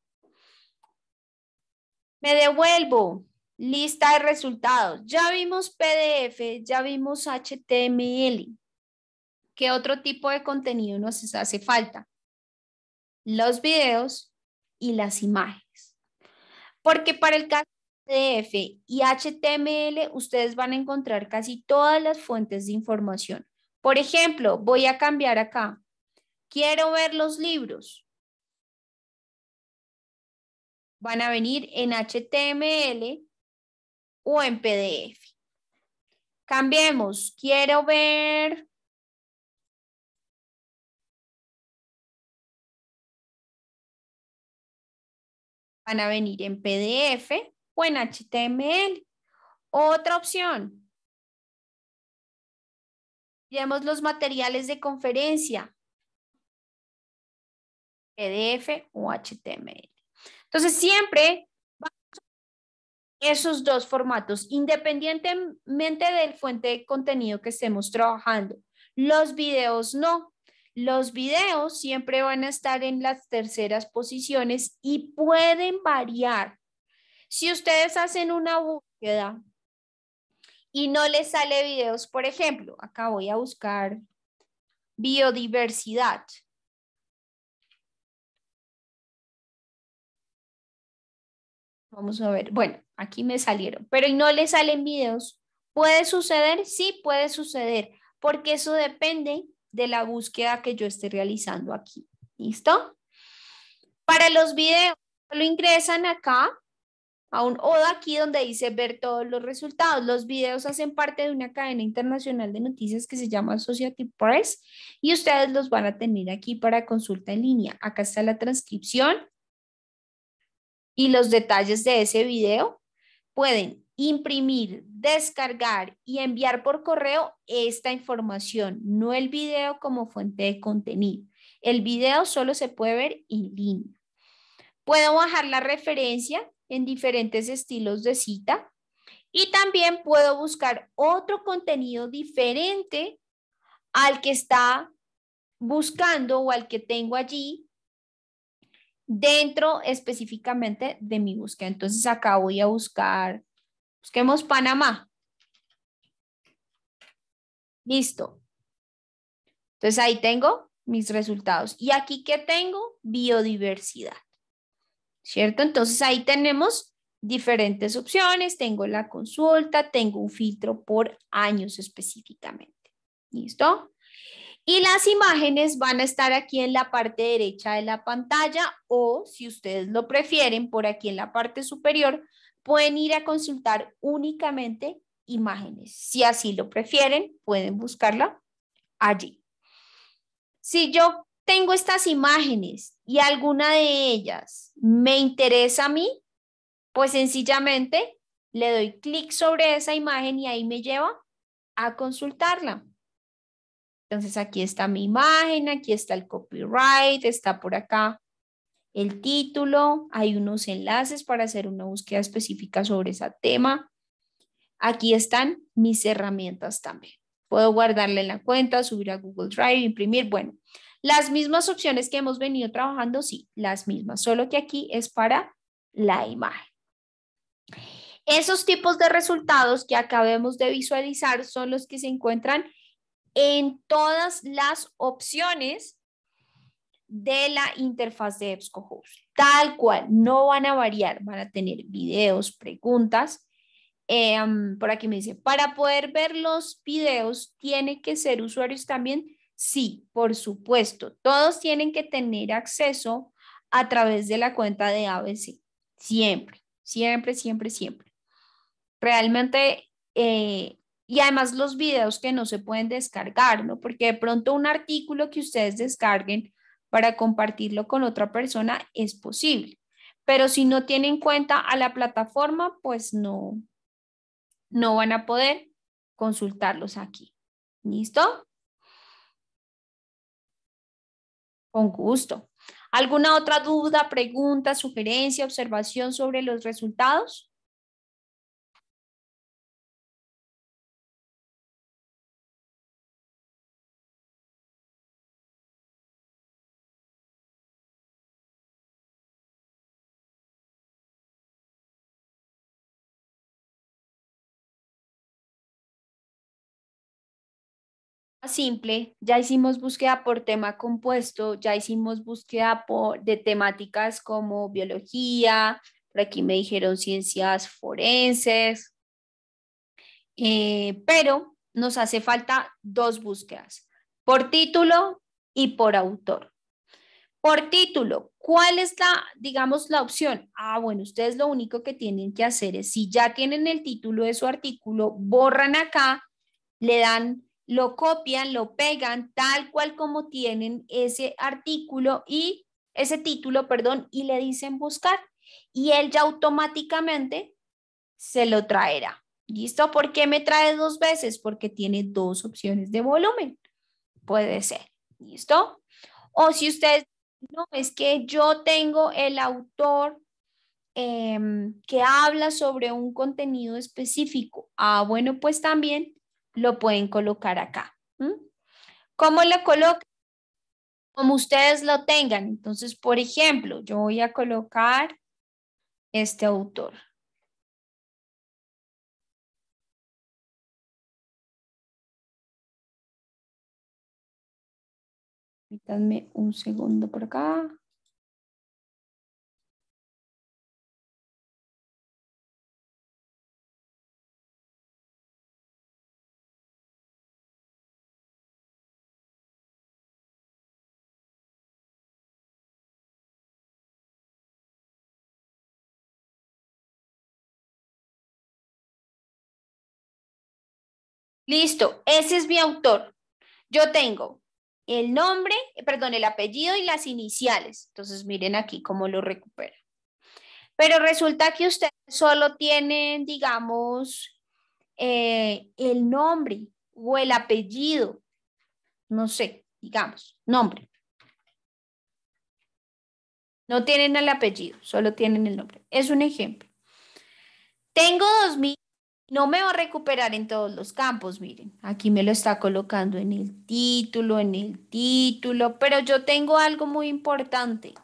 Me devuelvo. Lista de resultados. Ya vimos PDF, ya vimos HTML. ¿Qué otro tipo de contenido nos hace falta? Los videos y las imágenes. Porque para el caso de PDF y HTML, ustedes van a encontrar casi todas las fuentes de información. Por ejemplo, voy a cambiar acá. Quiero ver los libros van a venir en HTML o en PDF. Cambiemos. Quiero ver... Van a venir en PDF o en HTML. Otra opción. Miremos los materiales de conferencia. PDF o HTML. Entonces, siempre esos dos formatos, independientemente del fuente de contenido que estemos trabajando. Los videos no. Los videos siempre van a estar en las terceras posiciones y pueden variar. Si ustedes hacen una búsqueda y no les sale videos, por ejemplo, acá voy a buscar biodiversidad. Vamos a ver. Bueno, aquí me salieron, pero y no le salen videos. ¿Puede suceder? Sí, puede suceder, porque eso depende de la búsqueda que yo esté realizando aquí. ¿Listo? Para los videos, lo ingresan acá a un aquí donde dice ver todos los resultados. Los videos hacen parte de una cadena internacional de noticias que se llama Associated Press y ustedes los van a tener aquí para consulta en línea. Acá está la transcripción y los detalles de ese video, pueden imprimir, descargar y enviar por correo esta información, no el video como fuente de contenido. El video solo se puede ver en línea. Puedo bajar la referencia en diferentes estilos de cita y también puedo buscar otro contenido diferente al que está buscando o al que tengo allí dentro específicamente de mi búsqueda. Entonces acá voy a buscar, busquemos Panamá. Listo. Entonces ahí tengo mis resultados. Y aquí que tengo biodiversidad. ¿Cierto? Entonces ahí tenemos diferentes opciones. Tengo la consulta, tengo un filtro por años específicamente. ¿Listo? Y las imágenes van a estar aquí en la parte derecha de la pantalla o si ustedes lo prefieren, por aquí en la parte superior, pueden ir a consultar únicamente imágenes. Si así lo prefieren, pueden buscarla allí. Si yo tengo estas imágenes y alguna de ellas me interesa a mí, pues sencillamente le doy clic sobre esa imagen y ahí me lleva a consultarla. Entonces aquí está mi imagen, aquí está el copyright, está por acá el título, hay unos enlaces para hacer una búsqueda específica sobre ese tema. Aquí están mis herramientas también. Puedo guardarla en la cuenta, subir a Google Drive, imprimir. Bueno, las mismas opciones que hemos venido trabajando, sí, las mismas, solo que aquí es para la imagen. Esos tipos de resultados que acabemos de visualizar son los que se encuentran en todas las opciones de la interfaz de EBSCOhost. Tal cual, no van a variar, van a tener videos, preguntas. Em, por aquí me dice, para poder ver los videos, ¿tiene que ser usuarios también? Sí, por supuesto. Todos tienen que tener acceso a través de la cuenta de ABC. Siempre, siempre, siempre, siempre. Realmente eh, y además los videos que no se pueden descargar, ¿no? Porque de pronto un artículo que ustedes descarguen para compartirlo con otra persona es posible, pero si no tienen cuenta a la plataforma, pues no, no van a poder consultarlos aquí. ¿Listo? Con gusto. ¿Alguna otra duda, pregunta, sugerencia, observación sobre los resultados? simple, ya hicimos búsqueda por tema compuesto, ya hicimos búsqueda por, de temáticas como biología, por aquí me dijeron ciencias forenses, eh, pero nos hace falta dos búsquedas, por título y por autor. Por título, ¿cuál es la, digamos, la opción? Ah, bueno, ustedes lo único que tienen que hacer es, si ya tienen el título de su artículo, borran acá, le dan lo copian, lo pegan tal cual como tienen ese artículo y ese título, perdón, y le dicen buscar y él ya automáticamente se lo traerá. ¿Listo? ¿Por qué me trae dos veces? Porque tiene dos opciones de volumen. Puede ser. ¿Listo? O si ustedes, no, es que yo tengo el autor em, que habla sobre un contenido específico. Ah, bueno, pues también lo pueden colocar acá. ¿Cómo lo colocan? Como ustedes lo tengan. Entonces, por ejemplo, yo voy a colocar este autor. Permítanme un segundo por acá. Listo, ese es mi autor. Yo tengo el nombre, perdón, el apellido y las iniciales. Entonces miren aquí cómo lo recupera. Pero resulta que ustedes solo tienen, digamos, eh, el nombre o el apellido. No sé, digamos, nombre. No tienen el apellido, solo tienen el nombre. Es un ejemplo. Tengo dos 2000 no me va a recuperar en todos los campos, miren, aquí me lo está colocando en el título, en el título, pero yo tengo algo muy importante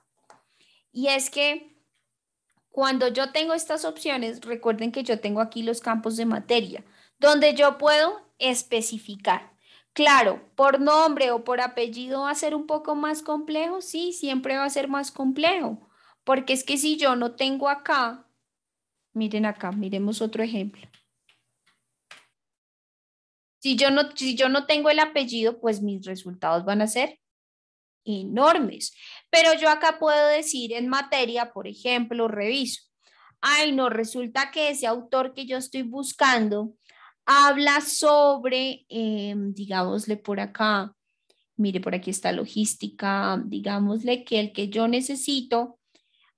y es que cuando yo tengo estas opciones, recuerden que yo tengo aquí los campos de materia, donde yo puedo especificar. Claro, por nombre o por apellido va a ser un poco más complejo, sí, siempre va a ser más complejo, porque es que si yo no tengo acá, miren acá, miremos otro ejemplo. Si yo no, si yo no tengo el apellido, pues mis resultados van a ser enormes. Pero yo acá puedo decir en materia, por ejemplo, reviso. Ay, no, resulta que ese autor que yo estoy buscando habla sobre, eh, digámosle por acá, mire, por aquí está logística, digámosle que el que yo necesito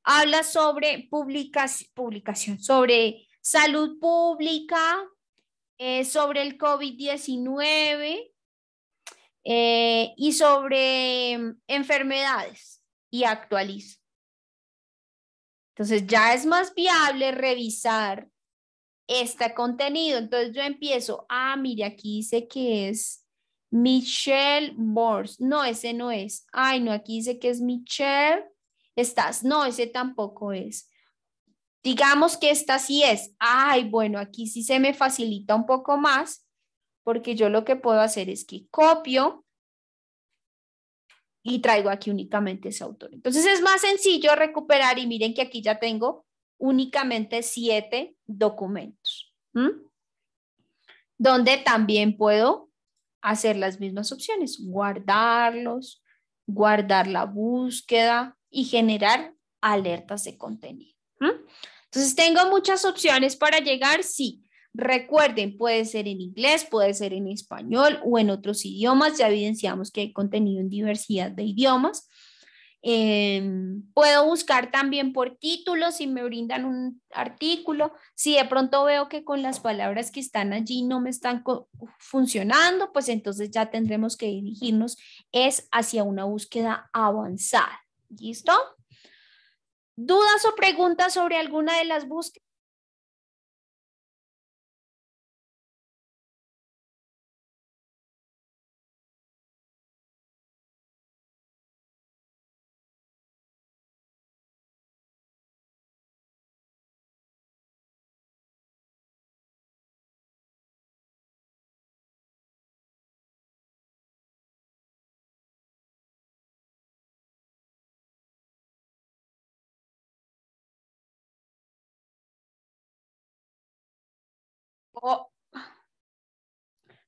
habla sobre publicación, publicación sobre salud pública, eh, sobre el COVID-19 eh, y sobre mm, enfermedades y actualizo. Entonces ya es más viable revisar este contenido. Entonces yo empiezo, ah, mire, aquí dice que es Michelle Bors, No, ese no es. Ay, no, aquí dice que es Michelle Estás. No, ese tampoco es. Digamos que esta sí es, ay, bueno, aquí sí se me facilita un poco más, porque yo lo que puedo hacer es que copio y traigo aquí únicamente ese autor. Entonces es más sencillo recuperar y miren que aquí ya tengo únicamente siete documentos, donde también puedo hacer las mismas opciones, guardarlos, guardar la búsqueda y generar alertas de contenido. Entonces, tengo muchas opciones para llegar, sí. Recuerden, puede ser en inglés, puede ser en español o en otros idiomas. Ya evidenciamos que hay contenido en diversidad de idiomas. Em, puedo buscar también por títulos si me brindan un artículo. Si de pronto veo que con las palabras que están allí no me están funcionando, pues entonces ya tendremos que dirigirnos es hacia una búsqueda avanzada. ¿Listo? ¿Dudas o preguntas sobre alguna de las búsquedas?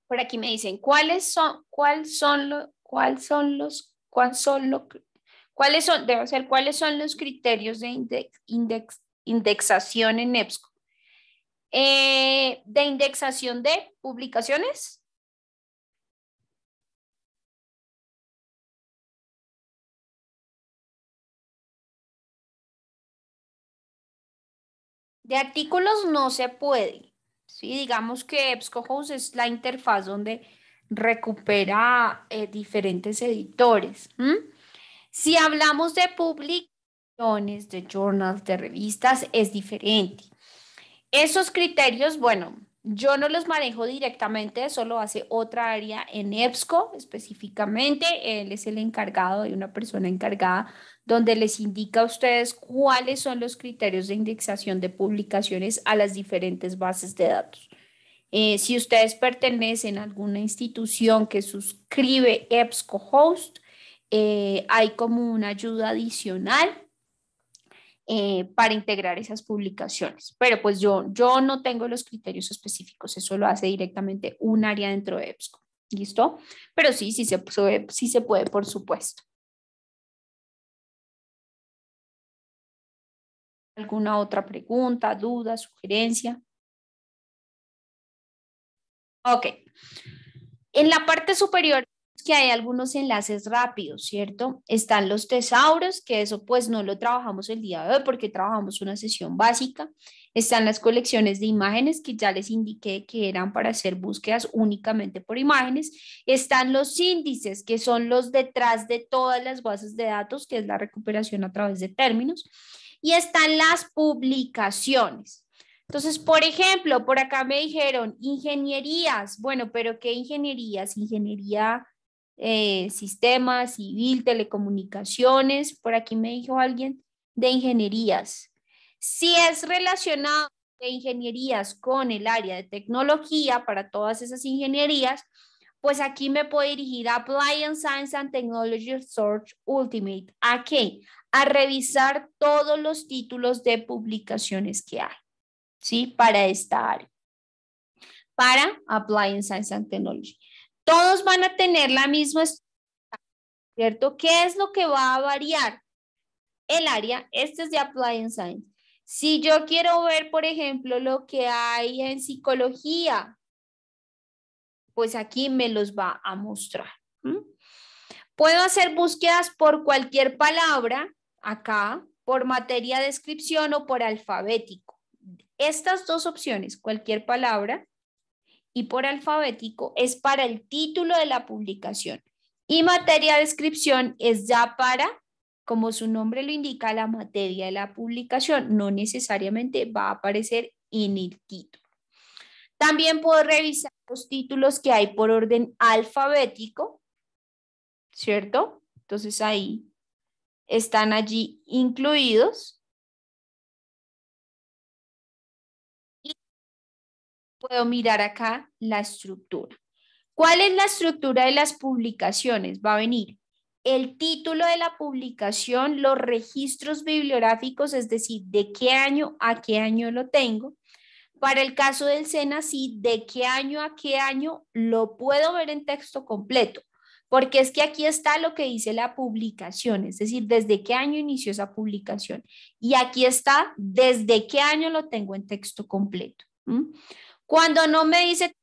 por aquí me dicen, ¿cuáles son, cuáles son, lo, cuáles son los, son cuáles son, ser, cuáles son los criterios de indexación en EBSCO? Eh, de indexación de publicaciones. De artículos no se puede. Digamos que EBSCOhost es la interfaz donde recupera eh, diferentes editores. Si hablamos de publicaciones, de journals, de revistas, es diferente. Esos criterios, bueno, yo no los manejo directamente, solo hace otra área en EBSCO específicamente. Él es el encargado, y una persona encargada donde les indica a ustedes cuáles son los criterios de indexación de publicaciones a las diferentes bases de datos. Eh, si ustedes pertenecen a alguna institución que suscribe EBSCO Host, eh, hay como una ayuda adicional eh, para integrar esas publicaciones. Pero pues yo, yo no tengo los criterios específicos, eso lo hace directamente un área dentro de EBSCO. ¿Listo? Pero sí, sí se puede, por supuesto. ¿Alguna otra pregunta, duda, sugerencia? Ok. En la parte superior que hay algunos enlaces rápidos, ¿cierto? Están los tesauros, que eso pues no lo trabajamos el día de hoy porque trabajamos una sesión básica. Están las colecciones de imágenes que ya les indiqué que eran para hacer búsquedas únicamente por imágenes. Están los índices, que son los detrás de todas las bases de datos, que es la recuperación a través de términos. Y están las publicaciones. Entonces, por ejemplo, por acá me dijeron ingenierías. Bueno, pero ¿qué ingenierías? Ingeniería eh, sistemas, civil, telecomunicaciones, por aquí me dijo alguien, de ingenierías. Si es relacionado de ingenierías con el área de tecnología para todas esas ingenierías, pues aquí me puedo dirigir a Applied Science and Technology Research Ultimate. ¿A qué? A revisar todos los títulos de publicaciones que hay, ¿sí? Para esta área. Para Applied Science and Technology. Todos van a tener la misma estructura, ¿cierto? ¿Qué es lo que va a variar? El área, este es de Applied Science. Si yo quiero ver, por ejemplo, lo que hay en psicología, pues aquí me los va a mostrar. Puedo hacer búsquedas por cualquier palabra, acá, por materia de descripción o por alfabético. Estas dos opciones, cualquier palabra y por alfabético es para el título de la publicación y materia de descripción es ya para, como su nombre lo indica, la materia de la publicación. No necesariamente va a aparecer en el título. También puedo revisar los títulos que hay por orden alfabético, ¿cierto? Entonces ahí están allí incluidos. puedo mirar acá la estructura. ¿Cuál es la estructura de las publicaciones? Va a venir el título de la publicación, los registros bibliográficos, es decir, de qué año a qué año lo tengo. Para el caso del SENA, sí, de qué año a qué año lo puedo ver en texto completo, porque es que aquí está lo que dice la publicación, es decir, desde qué año inició esa publicación. Y aquí está desde qué año lo tengo en texto completo. Cuando no me dice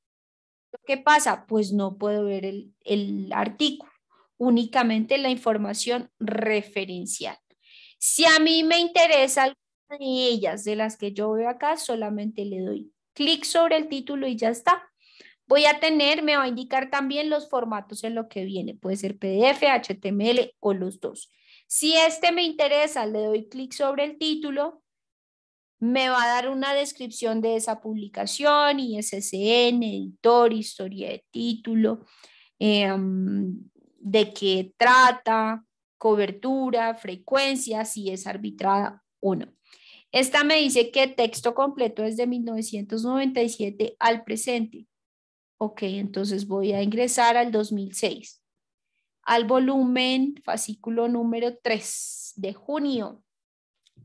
qué pasa, pues no puedo ver el, artículo, únicamente la información referencial. Si a mí me interesa alguna de ellas, de las que yo veo acá, solamente le doy clic sobre el título y ya está. Voy a tener, me va a indicar también los formatos en lo que viene. Puede ser PDF, HTML o los dos. Si este me interesa, le doy clic sobre el título me va a dar una descripción de esa publicación, ISSN, editor, historia de título, em, de qué trata, cobertura, frecuencia, si es arbitrada o no. Esta me dice que texto completo es de 1997 al presente. Ok, entonces voy a ingresar al 2006, al volumen fascículo número 3 de junio.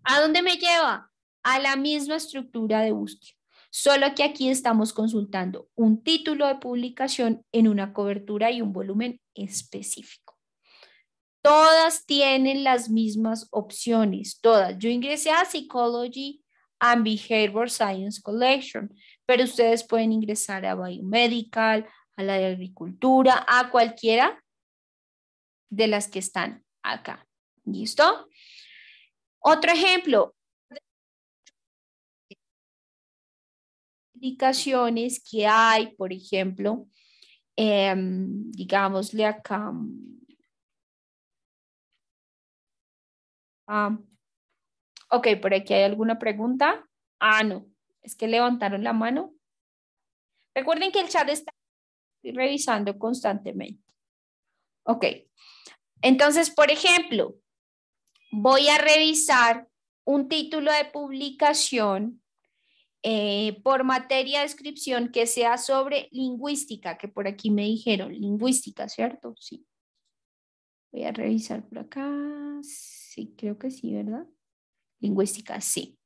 ¿A dónde me lleva? a la misma estructura de búsqueda, solo que aquí estamos consultando un título de publicación en una cobertura y un volumen específico. Todas tienen las mismas opciones, todas. Yo ingresé a Psychology and Behavior Science Collection, pero ustedes pueden ingresar a Biomedical, a la de Agricultura, a cualquiera de las que están acá. ¿Listo? Otro ejemplo, aplicaciones que hay, por ejemplo, eh, digámosle acá. Ah, ok, por aquí hay alguna pregunta. Ah, no, es que levantaron la mano. Recuerden que el chat está revisando constantemente. Ok, entonces, por ejemplo, voy a revisar un título de publicación eh, por materia de descripción que sea sobre lingüística, que por aquí me dijeron, lingüística, ¿cierto? Sí. Voy a revisar por acá. Sí, creo que sí, ¿verdad? Lingüística, sí.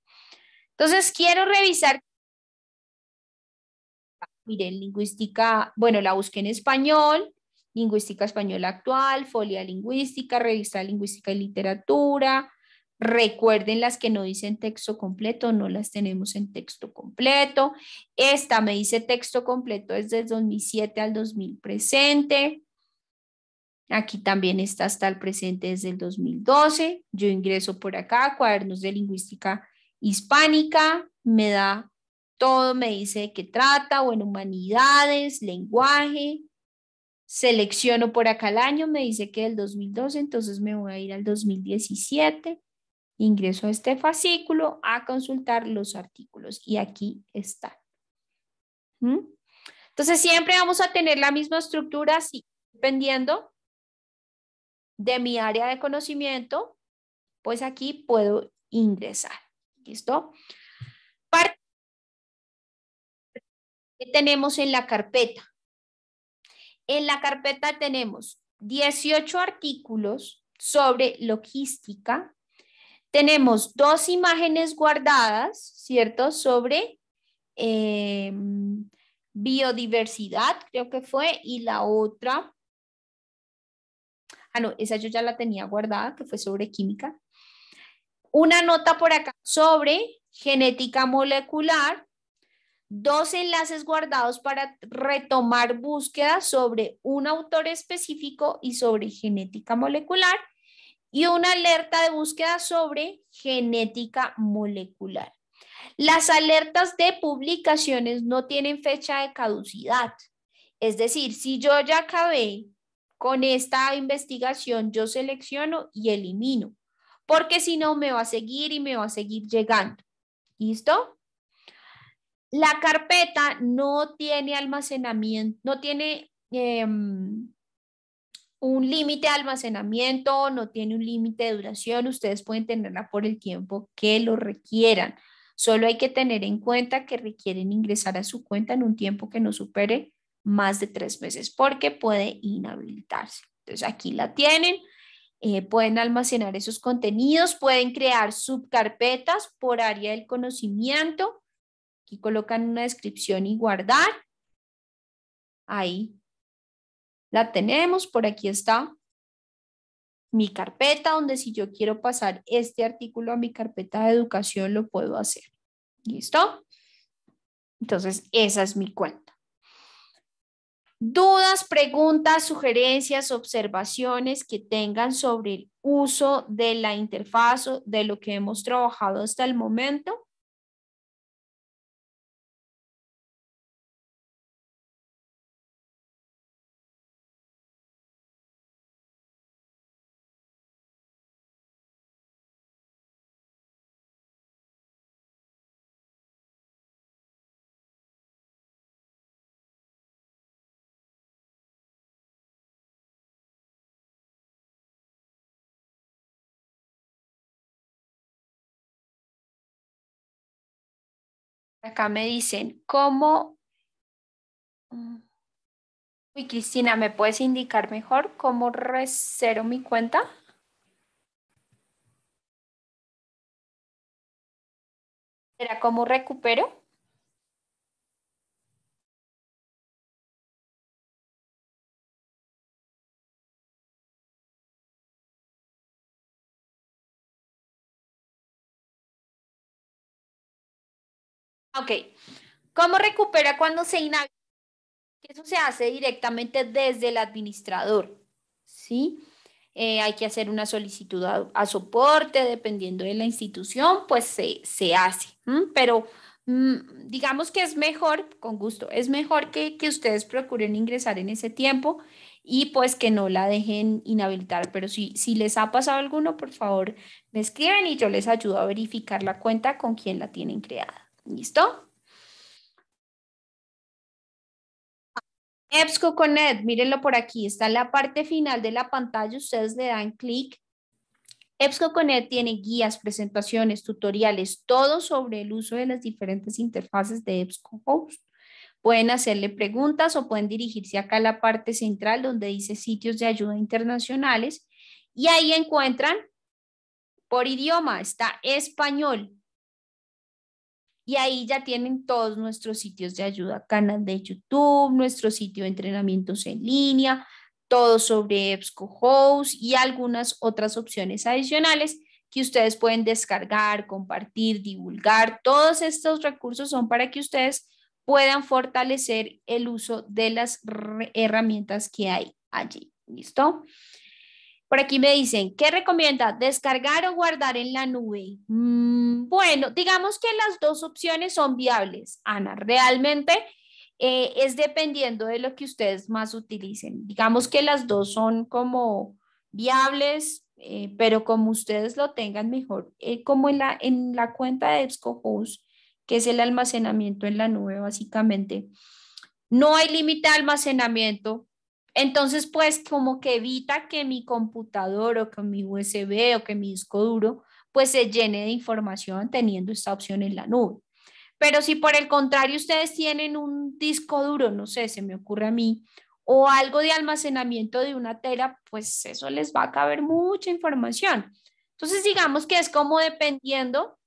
Entonces, quiero revisar. Miren, lingüística, bueno, la busqué en español, lingüística española actual, folia lingüística, revista lingüística y literatura, Recuerden las que no dicen texto completo, no las tenemos en texto completo. Esta me dice texto completo es el 2007 al 2000 presente. Aquí también está hasta el presente desde el 2012. Yo ingreso por acá, cuadernos de lingüística hispánica, me da todo, me dice de qué trata, bueno, humanidades, lenguaje. Selecciono por acá el año, me dice que el 2012, entonces me voy a ir al 2017. Ingreso a este fascículo a consultar los artículos y aquí está. ¿Mm? Entonces siempre vamos a tener la misma estructura dependiendo de mi área de conocimiento, pues aquí puedo ingresar. ¿Listo? ¿Qué tenemos en la carpeta. En la carpeta tenemos 18 artículos sobre logística, tenemos dos imágenes guardadas, ¿cierto? Sobre eh, biodiversidad, creo que fue, y la otra, ah, no, esa yo ya la tenía guardada, que fue sobre química. Una nota por acá sobre genética molecular, dos enlaces guardados para retomar búsquedas sobre un autor específico y sobre genética molecular, y una alerta de búsqueda sobre genética molecular. Las alertas de publicaciones no tienen fecha de caducidad. Es decir, si yo ya acabé con esta investigación, yo selecciono y elimino, porque si no me va a seguir y me va a seguir llegando. ¿Listo? La carpeta no tiene almacenamiento, no tiene em, un límite de almacenamiento, no tiene un límite de duración, ustedes pueden tenerla por el tiempo que lo requieran. Solo hay que tener en cuenta que requieren ingresar a su cuenta en un tiempo que no supere más de tres meses porque puede inhabilitarse. Entonces aquí la tienen. Eh, pueden almacenar esos contenidos, pueden crear subcarpetas por área del conocimiento. Aquí colocan una descripción y guardar. Ahí la tenemos, por aquí está mi carpeta, donde si yo quiero pasar este artículo a mi carpeta de educación, lo puedo hacer. ¿Listo? Entonces, esa es mi cuenta. Dudas, preguntas, sugerencias, observaciones que tengan sobre el uso de la interfaz, de lo que hemos trabajado hasta el momento, Acá me dicen, ¿cómo? Uy, Cristina, ¿me puedes indicar mejor cómo recero mi cuenta? ¿Será cómo recupero? Ok. ¿Cómo recupera cuando se inhabilita? Eso se hace directamente desde el administrador, ¿sí? Eh, hay que hacer una solicitud a, soporte, dependiendo de la institución, pues se, hace. Pero mm, digamos que es mejor, con gusto, es mejor que, ustedes procuren ingresar en ese tiempo y pues que no la dejen inhabilitar. Pero si, si les ha pasado alguno, por favor, me escriben y yo les ayudo a verificar la cuenta con quien la tienen creada. ¿Listo? EBSCO Connect, mírenlo por aquí, está en la parte final de la pantalla, ustedes le dan clic. EBSCO Connect tiene guías, presentaciones, tutoriales, todo sobre el uso de las diferentes interfaces de EBSCO Host. Pueden hacerle preguntas o pueden dirigirse acá a la parte central donde dice sitios de ayuda internacionales y ahí encuentran por idioma, está español, y ahí ya tienen todos nuestros sitios de ayuda, canal de YouTube, nuestro sitio de entrenamientos en línea, todo sobre EBSCO y algunas otras opciones adicionales que ustedes pueden descargar, compartir, divulgar. Todos estos recursos son para que ustedes puedan fortalecer el uso de las herramientas que hay allí. ¿Listo? Por aquí me dicen, ¿qué recomienda? ¿Descargar o guardar en la nube? Mm, bueno, digamos que las dos opciones son viables, Ana. Realmente eh, es dependiendo de lo que ustedes más utilicen. Digamos que las dos son como viables, eh, pero como ustedes lo tengan mejor, eh, como en la, en la cuenta de EBSCOhost, que es el almacenamiento en la nube básicamente. No hay límite de almacenamiento, entonces, pues como que evita que mi computador o que mi USB o que mi disco duro pues se llene de información teniendo esta opción en la nube. Pero si por el contrario ustedes tienen un disco duro, no sé, se me ocurre a mí, o algo de almacenamiento de una tela, pues eso les va a caber mucha información. Entonces, digamos que es como dependiendo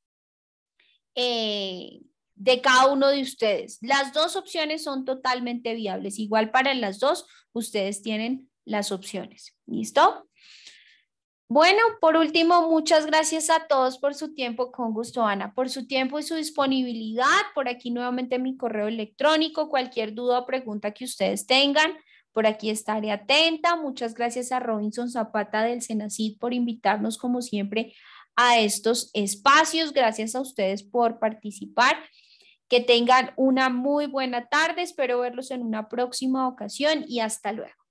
eh, de cada uno de ustedes. Las dos opciones son totalmente viables. Igual para las dos, ustedes tienen las opciones. ¿Listo? Bueno, por último, muchas gracias a todos por su tiempo, con gusto Ana, por su tiempo y su disponibilidad. Por aquí nuevamente mi correo electrónico, cualquier duda o pregunta que ustedes tengan, por aquí estaré atenta. Muchas gracias a Robinson Zapata del Senacid por invitarnos como siempre a estos espacios. Gracias a ustedes por participar que tengan una muy buena tarde, espero verlos en una próxima ocasión y hasta luego.